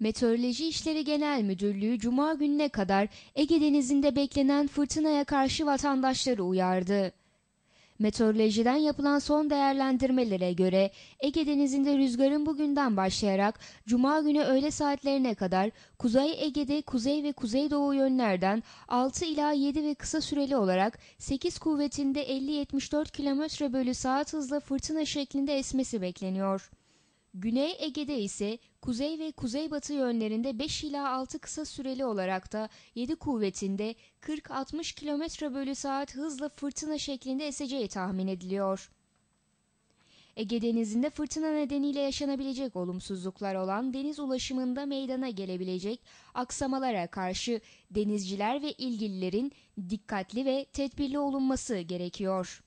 Meteoroloji İşleri Genel Müdürlüğü Cuma gününe kadar Ege Denizi'nde beklenen fırtınaya karşı vatandaşları uyardı. Meteorolojiden yapılan son değerlendirmelere göre Ege Denizi'nde rüzgarın bugünden başlayarak Cuma günü öğle saatlerine kadar Kuzey Ege'de kuzey ve kuzeydoğu yönlerden 6 ila 7 ve kısa süreli olarak 8 kuvvetinde 50-74 km bölü saat hızla fırtına şeklinde esmesi bekleniyor. Güney Ege'de ise kuzey ve kuzeybatı yönlerinde 5 ila 6 kısa süreli olarak da 7 kuvvetinde 40-60 km bölü saat hızla fırtına şeklinde eseceği tahmin ediliyor. Ege Denizi'nde fırtına nedeniyle yaşanabilecek olumsuzluklar olan deniz ulaşımında meydana gelebilecek aksamalara karşı denizciler ve ilgililerin dikkatli ve tedbirli olunması gerekiyor.